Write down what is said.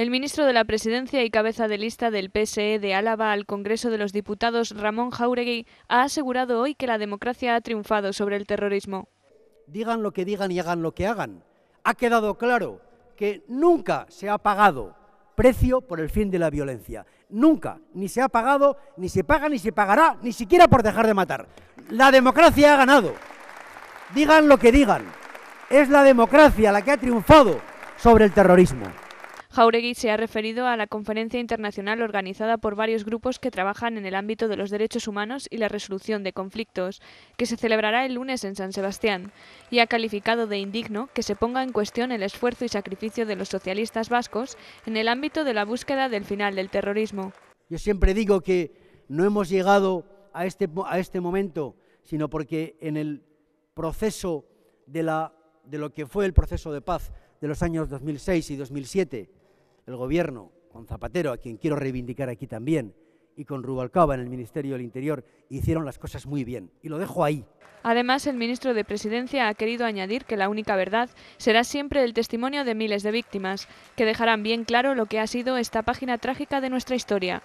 El ministro de la Presidencia y cabeza de lista del PSE de Álava al Congreso de los Diputados, Ramón Jauregui, ha asegurado hoy que la democracia ha triunfado sobre el terrorismo. Digan lo que digan y hagan lo que hagan. Ha quedado claro que nunca se ha pagado precio por el fin de la violencia. Nunca, ni se ha pagado, ni se paga, ni se pagará, ni siquiera por dejar de matar. La democracia ha ganado. Digan lo que digan. Es la democracia la que ha triunfado sobre el terrorismo. Jauregui se ha referido a la conferencia internacional organizada por varios grupos que trabajan en el ámbito de los derechos humanos y la resolución de conflictos, que se celebrará el lunes en San Sebastián, y ha calificado de indigno que se ponga en cuestión el esfuerzo y sacrificio de los socialistas vascos en el ámbito de la búsqueda del final del terrorismo. Yo siempre digo que no hemos llegado a este, a este momento, sino porque en el proceso de, la, de lo que fue el proceso de paz de los años 2006 y 2007, el gobierno, con Zapatero, a quien quiero reivindicar aquí también, y con Rubalcaba en el Ministerio del Interior hicieron las cosas muy bien. Y lo dejo ahí. Además, el ministro de Presidencia ha querido añadir que la única verdad será siempre el testimonio de miles de víctimas, que dejarán bien claro lo que ha sido esta página trágica de nuestra historia.